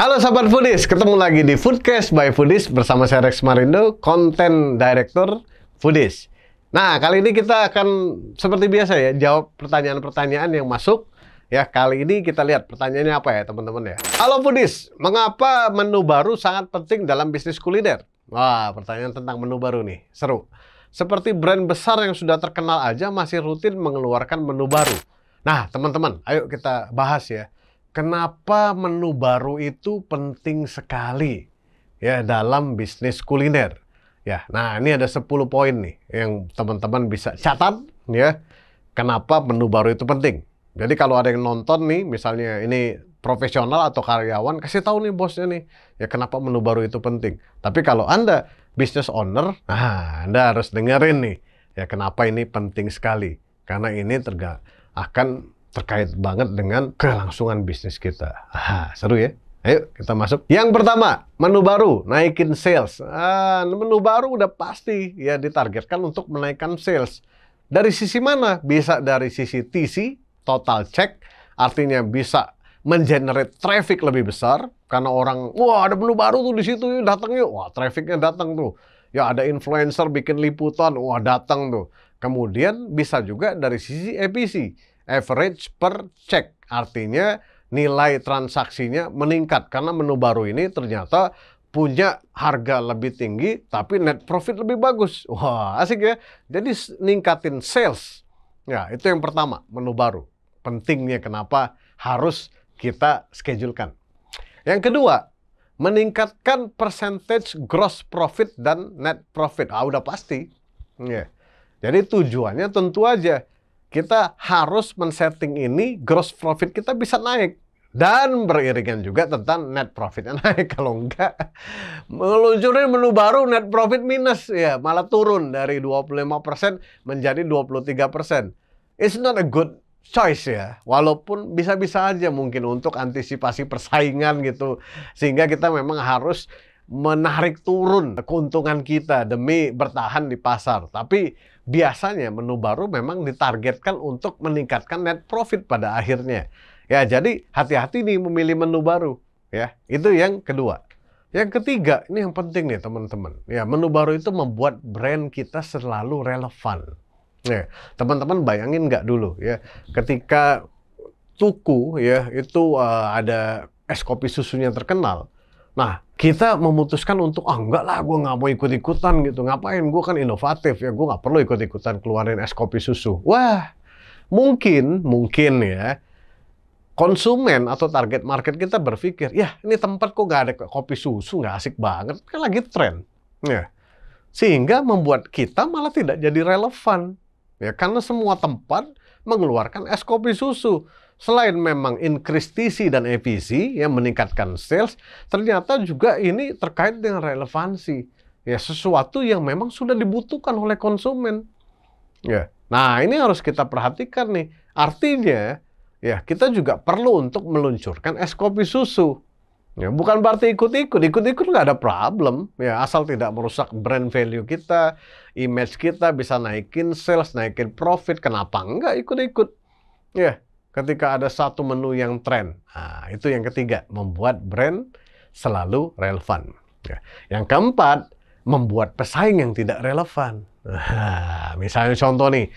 Halo sahabat foodies, ketemu lagi di Foodcast by Foodies bersama saya Rex Marindo, konten director Foodies. Nah, kali ini kita akan seperti biasa ya, jawab pertanyaan-pertanyaan yang masuk. Ya, kali ini kita lihat pertanyaannya apa ya, teman-teman ya. Halo foodies, mengapa menu baru sangat penting dalam bisnis kuliner? Wah, pertanyaan tentang menu baru nih, seru. Seperti brand besar yang sudah terkenal aja masih rutin mengeluarkan menu baru. Nah, teman-teman, ayo kita bahas ya kenapa menu baru itu penting sekali ya dalam bisnis kuliner. Ya, nah ini ada 10 poin nih yang teman-teman bisa catat ya. Kenapa menu baru itu penting? Jadi kalau ada yang nonton nih, misalnya ini profesional atau karyawan, kasih tahu nih bosnya nih, ya kenapa menu baru itu penting. Tapi kalau Anda business owner, nah Anda harus dengerin nih, ya kenapa ini penting sekali. Karena ini tergak akan terkait banget dengan kelangsungan bisnis kita. Aha, seru ya? Ayo kita masuk. Yang pertama, menu baru, naikin sales. Ah, menu baru udah pasti ya ditargetkan untuk menaikkan sales. Dari sisi mana? Bisa dari sisi TC, total check, artinya bisa mengenerate traffic lebih besar karena orang, wah ada menu baru tuh di situ, yuk datang yuk. Wah, trafficnya datang tuh. Ya ada influencer bikin liputan, wah datang tuh. Kemudian bisa juga dari sisi EPC average per check. Artinya nilai transaksinya meningkat karena menu baru ini ternyata punya harga lebih tinggi tapi net profit lebih bagus. Wah, asik ya. Jadi ningkatin sales. Ya, itu yang pertama, menu baru. Pentingnya kenapa harus kita schedulekan. Yang kedua, meningkatkan percentage gross profit dan net profit. Ah, udah pasti. Ya. Jadi tujuannya tentu aja kita harus men-setting ini gross profit kita bisa naik dan beriringan juga tentang net profitnya naik kalau enggak meluncurin menu baru net profit minus ya malah turun dari 25% menjadi 23%. It's not a good choice ya. Walaupun bisa-bisa aja mungkin untuk antisipasi persaingan gitu sehingga kita memang harus menarik turun keuntungan kita demi bertahan di pasar. Tapi biasanya menu baru memang ditargetkan untuk meningkatkan net profit pada akhirnya. Ya, jadi hati-hati nih memilih menu baru, ya. Itu yang kedua. Yang ketiga, ini yang penting nih teman-teman. Ya, menu baru itu membuat brand kita selalu relevan. Ya, teman-teman bayangin nggak dulu ya, ketika tuku ya itu uh, ada es kopi susunya terkenal, Nah, kita memutuskan untuk, ah enggak lah, gue nggak mau ikut-ikutan gitu. Ngapain? Gue kan inovatif ya, gue nggak perlu ikut-ikutan keluarin es kopi susu. Wah, mungkin, mungkin ya, konsumen atau target market kita berpikir, ya ini tempat kok nggak ada kopi susu, nggak asik banget, kan lagi tren. Ya. Sehingga membuat kita malah tidak jadi relevan. Ya, karena semua tempat mengeluarkan es kopi susu selain memang inkristisi dan EVC yang meningkatkan sales, ternyata juga ini terkait dengan relevansi. Ya, sesuatu yang memang sudah dibutuhkan oleh konsumen. Ya. Nah, ini harus kita perhatikan nih. Artinya, ya kita juga perlu untuk meluncurkan es kopi susu. Ya, bukan berarti ikut-ikut, ikut-ikut nggak ada problem. Ya, asal tidak merusak brand value kita, image kita bisa naikin sales, naikin profit. Kenapa nggak ikut-ikut? Ya, ketika ada satu menu yang tren. Nah, itu yang ketiga, membuat brand selalu relevan. Ya. Yang keempat, membuat pesaing yang tidak relevan. Nah, misalnya contoh nih,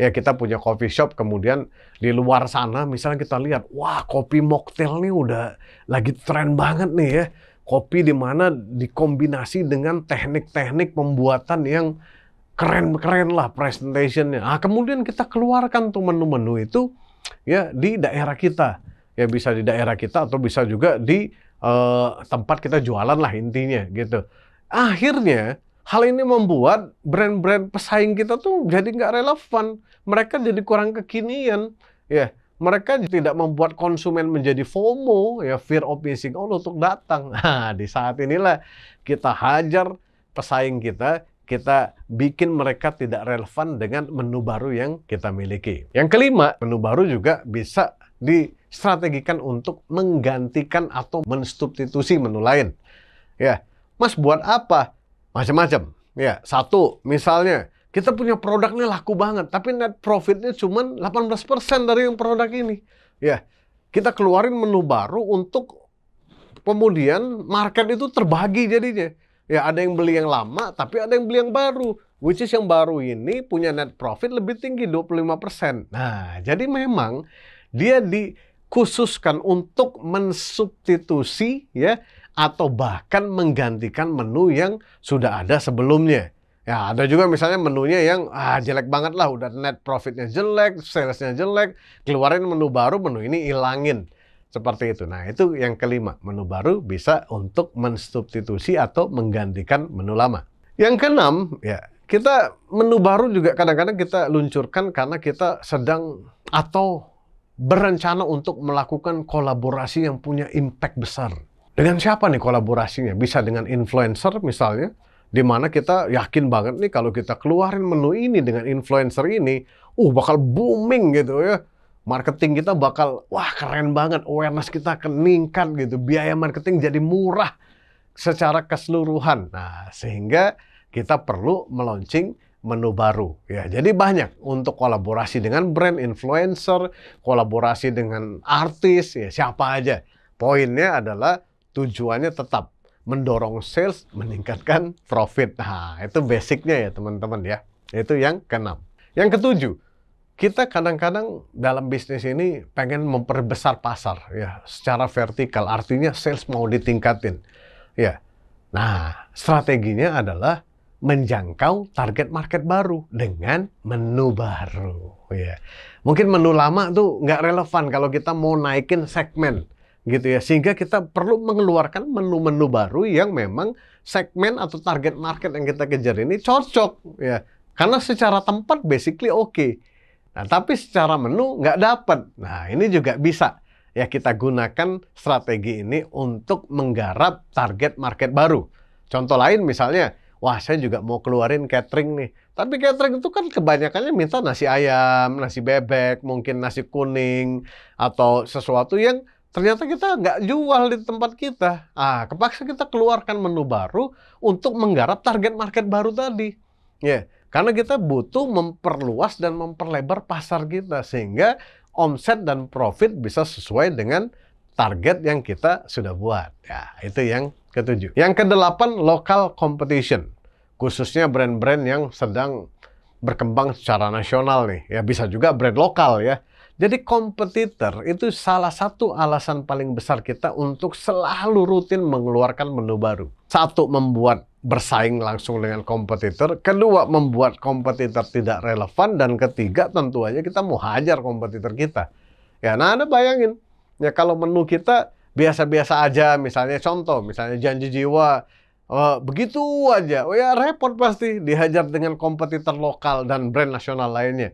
ya kita punya coffee shop kemudian di luar sana misalnya kita lihat wah kopi mocktail nih udah lagi tren banget nih ya kopi di mana dikombinasi dengan teknik-teknik pembuatan yang keren-keren lah presentationnya nah, kemudian kita keluarkan tuh menu-menu itu ya di daerah kita ya bisa di daerah kita atau bisa juga di uh, tempat kita jualan lah intinya gitu akhirnya hal ini membuat brand-brand pesaing kita tuh jadi nggak relevan mereka jadi kurang kekinian ya mereka tidak membuat konsumen menjadi FOMO ya fear of missing out untuk datang nah di saat inilah kita hajar pesaing kita kita bikin mereka tidak relevan dengan menu baru yang kita miliki. Yang kelima, menu baru juga bisa distrategikan untuk menggantikan atau menstitusi menu lain. Ya, Mas buat apa? Macam-macam. Ya, satu misalnya kita punya produk ini laku banget, tapi net profitnya cuma 18% dari yang produk ini. Ya, kita keluarin menu baru untuk kemudian market itu terbagi jadinya. Ya ada yang beli yang lama, tapi ada yang beli yang baru. Which is yang baru ini punya net profit lebih tinggi 25%. Nah, jadi memang dia dikhususkan untuk mensubstitusi ya atau bahkan menggantikan menu yang sudah ada sebelumnya. Ya, ada juga misalnya menunya yang ah jelek banget lah, udah net profitnya jelek, salesnya jelek, keluarin menu baru, menu ini ilangin. Seperti itu. Nah, itu yang kelima. Menu baru bisa untuk mensubstitusi atau menggantikan menu lama. Yang keenam, ya, kita menu baru juga kadang-kadang kita luncurkan karena kita sedang atau berencana untuk melakukan kolaborasi yang punya impact besar. Dengan siapa nih kolaborasinya? Bisa dengan influencer misalnya, di mana kita yakin banget nih kalau kita keluarin menu ini dengan influencer ini, uh bakal booming gitu ya marketing kita bakal wah keren banget awareness kita keningkat gitu biaya marketing jadi murah secara keseluruhan nah sehingga kita perlu meluncing menu baru ya jadi banyak untuk kolaborasi dengan brand influencer kolaborasi dengan artis ya siapa aja poinnya adalah tujuannya tetap mendorong sales meningkatkan profit nah itu basicnya ya teman-teman ya itu yang keenam yang ketujuh kita kadang-kadang dalam bisnis ini pengen memperbesar pasar ya secara vertikal artinya sales mau ditingkatin ya nah strateginya adalah menjangkau target market baru dengan menu baru ya mungkin menu lama tuh nggak relevan kalau kita mau naikin segmen gitu ya sehingga kita perlu mengeluarkan menu-menu baru yang memang segmen atau target market yang kita kejar ini cocok ya karena secara tempat basically oke okay Nah, tapi secara menu nggak dapat. Nah, ini juga bisa ya kita gunakan strategi ini untuk menggarap target market baru. Contoh lain misalnya, wah saya juga mau keluarin catering nih. Tapi catering itu kan kebanyakannya minta nasi ayam, nasi bebek, mungkin nasi kuning, atau sesuatu yang ternyata kita nggak jual di tempat kita. Ah, kepaksa kita keluarkan menu baru untuk menggarap target market baru tadi. Ya, yeah. Karena kita butuh memperluas dan memperlebar pasar kita sehingga omset dan profit bisa sesuai dengan target yang kita sudah buat. Ya, itu yang ketujuh. Yang kedelapan, local competition. Khususnya brand-brand yang sedang berkembang secara nasional nih. Ya bisa juga brand lokal ya. Jadi kompetitor itu salah satu alasan paling besar kita untuk selalu rutin mengeluarkan menu baru. Satu, membuat bersaing langsung dengan kompetitor. Kedua, membuat kompetitor tidak relevan. Dan ketiga, tentu aja kita mau hajar kompetitor kita. Ya, nah Anda bayangin. Ya, kalau menu kita biasa-biasa aja, misalnya contoh, misalnya janji jiwa, Uh, begitu aja. Oh ya repot pasti dihajar dengan kompetitor lokal dan brand nasional lainnya.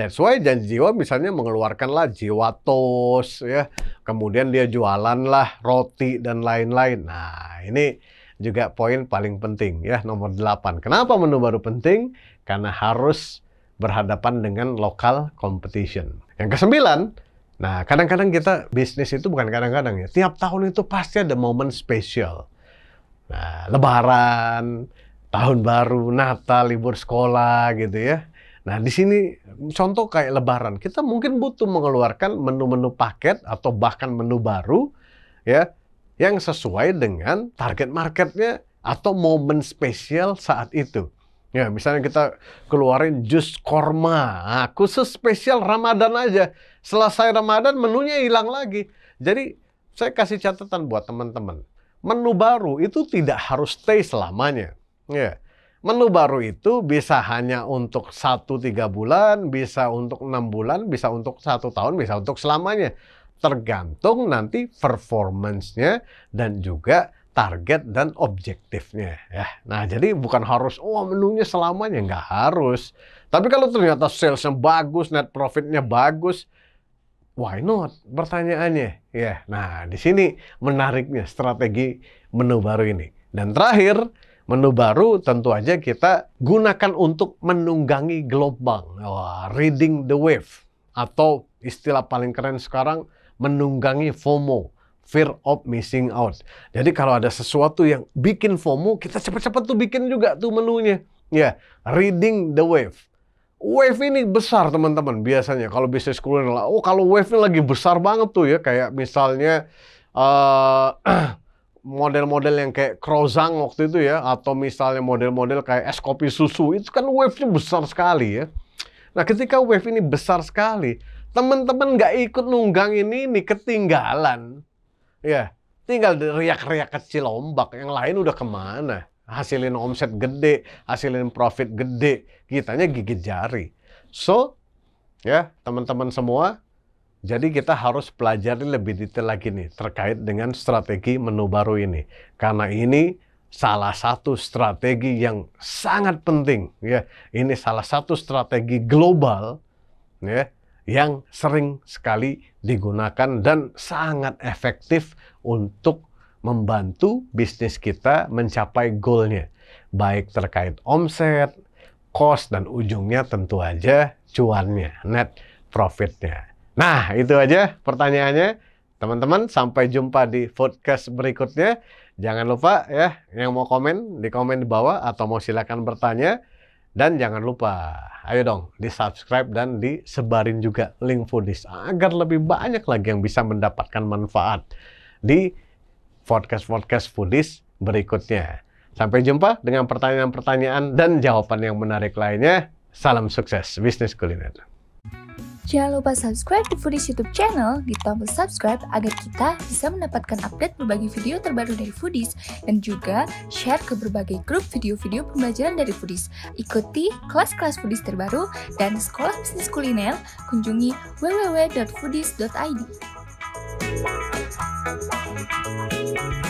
That's why janji jiwa misalnya mengeluarkanlah jiwa tos ya, kemudian dia jualanlah roti dan lain-lain. Nah, ini juga poin paling penting ya nomor 8. Kenapa menu baru penting? Karena harus berhadapan dengan local competition. Yang kesembilan, nah kadang-kadang kita bisnis itu bukan kadang-kadang ya, tiap tahun itu pasti ada momen spesial. Nah, lebaran, tahun baru, Natal, libur sekolah gitu ya. Nah, di sini contoh kayak lebaran, kita mungkin butuh mengeluarkan menu-menu paket atau bahkan menu baru ya yang sesuai dengan target marketnya atau momen spesial saat itu. Ya, misalnya kita keluarin jus korma, nah, khusus spesial Ramadan aja. Selesai Ramadan menunya hilang lagi. Jadi saya kasih catatan buat teman-teman. Menu baru itu tidak harus stay selamanya. Ya Menu baru itu bisa hanya untuk satu tiga bulan, bisa untuk enam bulan, bisa untuk satu tahun, bisa untuk selamanya. Tergantung nanti performance-nya dan juga target dan objektifnya ya. Nah, jadi bukan harus oh menunya selamanya nggak harus. Tapi kalau ternyata salesnya bagus, net profitnya bagus, why not? Pertanyaannya ya. Nah, di sini menariknya strategi menu baru ini. Dan terakhir, Menu baru tentu aja kita gunakan untuk menunggangi gelombang, Wah, reading the wave, atau istilah paling keren sekarang menunggangi FOMO, fear of missing out. Jadi kalau ada sesuatu yang bikin FOMO, kita cepat-cepat tuh bikin juga tuh menunya. Ya, reading the wave. Wave ini besar teman-teman biasanya kalau bisnis kuliner. Oh kalau wave ini lagi besar banget tuh ya, kayak misalnya uh, model-model yang kayak Crozang waktu itu ya, atau misalnya model-model kayak es kopi susu, itu kan wave-nya besar sekali ya. Nah ketika wave ini besar sekali, teman-teman nggak ikut nunggang ini ini ketinggalan. Ya, tinggal riak-riak kecil ombak, yang lain udah kemana. Hasilin omset gede, hasilin profit gede, kitanya gigit jari. So, ya teman-teman semua, jadi kita harus pelajari lebih detail lagi nih terkait dengan strategi menu baru ini. Karena ini salah satu strategi yang sangat penting ya. Ini salah satu strategi global ya yang sering sekali digunakan dan sangat efektif untuk membantu bisnis kita mencapai goalnya. Baik terkait omset, cost, dan ujungnya tentu aja cuannya, net profitnya. Nah, itu aja pertanyaannya. Teman-teman, sampai jumpa di podcast berikutnya. Jangan lupa ya, yang mau komen, di komen di bawah atau mau silakan bertanya. Dan jangan lupa, ayo dong, di-subscribe dan disebarin juga link Foodies agar lebih banyak lagi yang bisa mendapatkan manfaat di podcast-podcast Foodies berikutnya. Sampai jumpa dengan pertanyaan-pertanyaan dan jawaban yang menarik lainnya. Salam sukses bisnis kuliner. Jangan lupa subscribe di Foodies YouTube channel di tombol subscribe agar kita bisa mendapatkan update berbagai video terbaru dari Foodies dan juga share ke berbagai grup video-video pembelajaran dari Foodies. Ikuti kelas-kelas Foodies terbaru dan sekolah bisnis kuliner kunjungi www.foodies.id.